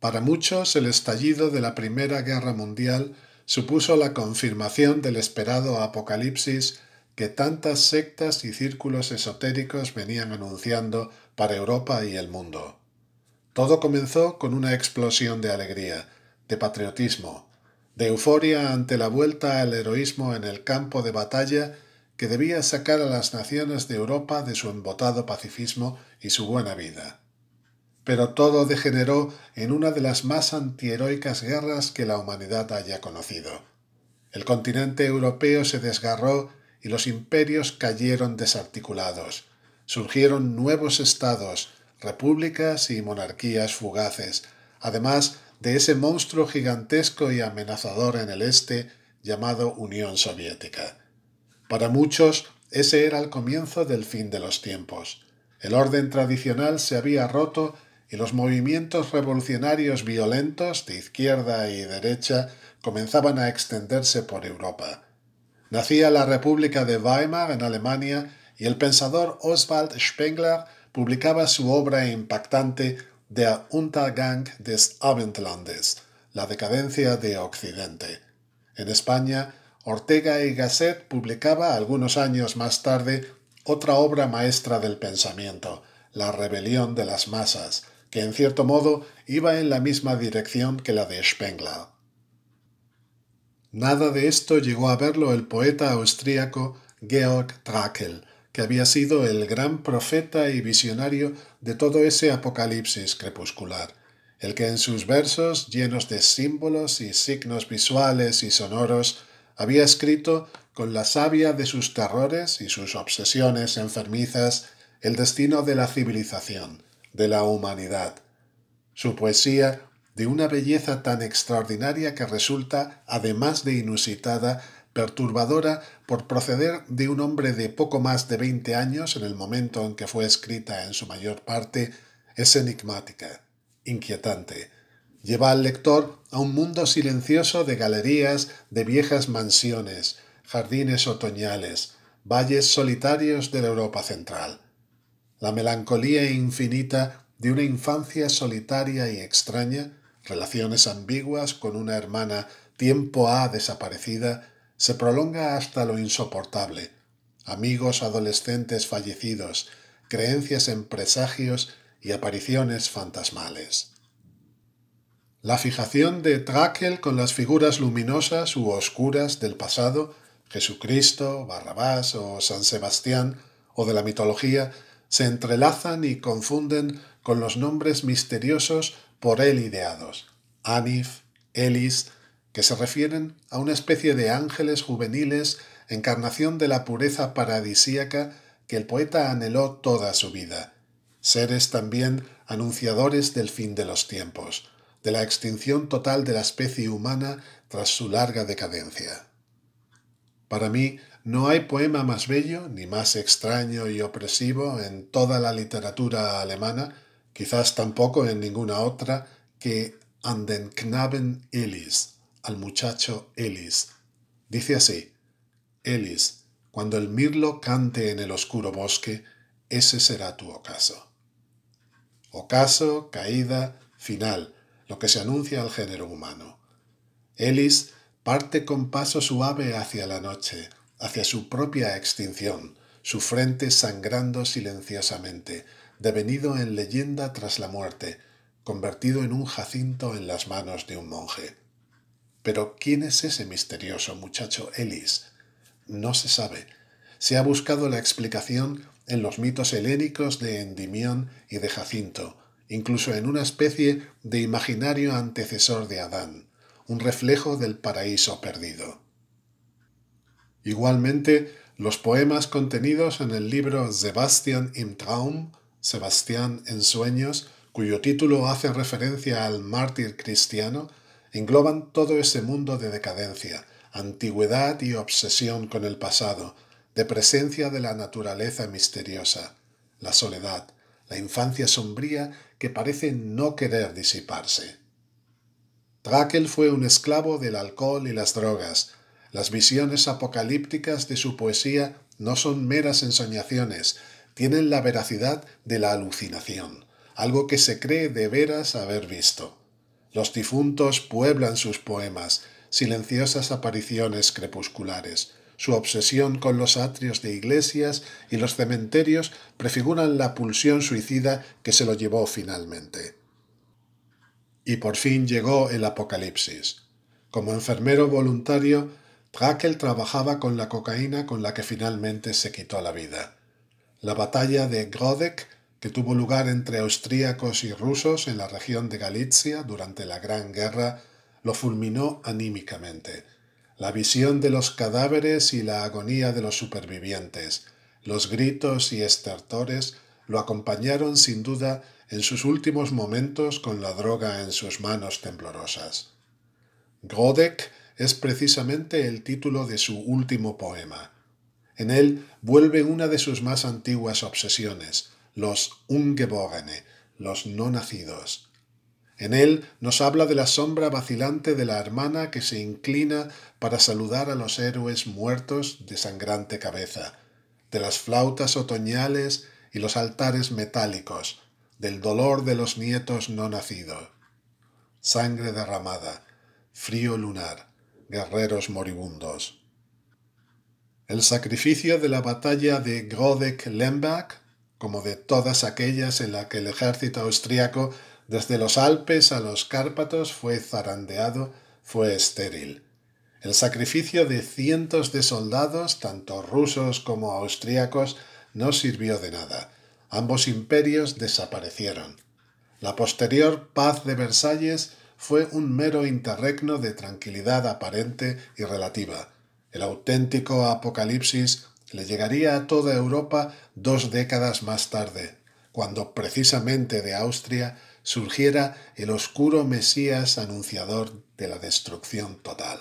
Para muchos, el estallido de la Primera Guerra Mundial supuso la confirmación del esperado apocalipsis que tantas sectas y círculos esotéricos venían anunciando para Europa y el mundo. Todo comenzó con una explosión de alegría, de patriotismo, de euforia ante la vuelta al heroísmo en el campo de batalla que debía sacar a las naciones de Europa de su embotado pacifismo y su buena vida pero todo degeneró en una de las más antiheroicas guerras que la humanidad haya conocido. El continente europeo se desgarró y los imperios cayeron desarticulados. Surgieron nuevos estados, repúblicas y monarquías fugaces, además de ese monstruo gigantesco y amenazador en el este llamado Unión Soviética. Para muchos, ese era el comienzo del fin de los tiempos. El orden tradicional se había roto y los movimientos revolucionarios violentos de izquierda y derecha comenzaban a extenderse por Europa. Nacía la República de Weimar en Alemania y el pensador Oswald Spengler publicaba su obra impactante Der Untergang des Abendlandes, la decadencia de Occidente. En España, Ortega y Gasset publicaba algunos años más tarde otra obra maestra del pensamiento, La rebelión de las masas, que en cierto modo iba en la misma dirección que la de Spengler. Nada de esto llegó a verlo el poeta austríaco Georg Trakl, que había sido el gran profeta y visionario de todo ese apocalipsis crepuscular, el que en sus versos, llenos de símbolos y signos visuales y sonoros, había escrito, con la savia de sus terrores y sus obsesiones enfermizas, el destino de la civilización, de la humanidad. Su poesía, de una belleza tan extraordinaria que resulta, además de inusitada, perturbadora por proceder de un hombre de poco más de 20 años en el momento en que fue escrita en su mayor parte, es enigmática, inquietante. Lleva al lector a un mundo silencioso de galerías, de viejas mansiones, jardines otoñales, valles solitarios de la Europa central la melancolía infinita de una infancia solitaria y extraña, relaciones ambiguas con una hermana tiempo ha desaparecida, se prolonga hasta lo insoportable. Amigos adolescentes fallecidos, creencias en presagios y apariciones fantasmales. La fijación de Trakel con las figuras luminosas u oscuras del pasado, Jesucristo, Barrabás o San Sebastián, o de la mitología, se entrelazan y confunden con los nombres misteriosos por él ideados, Anif, Elis, que se refieren a una especie de ángeles juveniles, encarnación de la pureza paradisíaca que el poeta anheló toda su vida, seres también anunciadores del fin de los tiempos, de la extinción total de la especie humana tras su larga decadencia. Para mí, no hay poema más bello ni más extraño y opresivo en toda la literatura alemana, quizás tampoco en ninguna otra, que Anden Knaben Elis, al muchacho Elis. Dice así, Elis, cuando el mirlo cante en el oscuro bosque, ese será tu ocaso. Ocaso, caída, final, lo que se anuncia al género humano. Elis parte con paso suave hacia la noche, hacia su propia extinción, su frente sangrando silenciosamente, devenido en leyenda tras la muerte, convertido en un jacinto en las manos de un monje. Pero ¿quién es ese misterioso muchacho Elis? No se sabe. Se ha buscado la explicación en los mitos helénicos de Endimión y de Jacinto, incluso en una especie de imaginario antecesor de Adán, un reflejo del paraíso perdido. Igualmente, los poemas contenidos en el libro Sebastian im Traum, Sebastian en Sueños, cuyo título hace referencia al mártir cristiano, engloban todo ese mundo de decadencia, antigüedad y obsesión con el pasado, de presencia de la naturaleza misteriosa, la soledad, la infancia sombría que parece no querer disiparse. Trakl fue un esclavo del alcohol y las drogas, las visiones apocalípticas de su poesía no son meras ensoñaciones, tienen la veracidad de la alucinación, algo que se cree de veras haber visto. Los difuntos pueblan sus poemas, silenciosas apariciones crepusculares. Su obsesión con los atrios de iglesias y los cementerios prefiguran la pulsión suicida que se lo llevó finalmente. Y por fin llegó el apocalipsis. Como enfermero voluntario, Trakel trabajaba con la cocaína con la que finalmente se quitó la vida. La batalla de Grodek, que tuvo lugar entre austríacos y rusos en la región de Galicia durante la Gran Guerra, lo fulminó anímicamente. La visión de los cadáveres y la agonía de los supervivientes, los gritos y estertores lo acompañaron sin duda en sus últimos momentos con la droga en sus manos temblorosas. Grodek es precisamente el título de su último poema. En él vuelve una de sus más antiguas obsesiones, los ungeborene, los no nacidos. En él nos habla de la sombra vacilante de la hermana que se inclina para saludar a los héroes muertos de sangrante cabeza, de las flautas otoñales y los altares metálicos, del dolor de los nietos no nacidos. Sangre derramada, frío lunar, guerreros moribundos. El sacrificio de la batalla de Grodek-Lembach, como de todas aquellas en la que el ejército austriaco desde los Alpes a los Cárpatos fue zarandeado, fue estéril. El sacrificio de cientos de soldados, tanto rusos como austriacos, no sirvió de nada. Ambos imperios desaparecieron. La posterior paz de Versalles fue un mero interregno de tranquilidad aparente y relativa. El auténtico apocalipsis le llegaría a toda Europa dos décadas más tarde, cuando precisamente de Austria surgiera el oscuro Mesías anunciador de la destrucción total.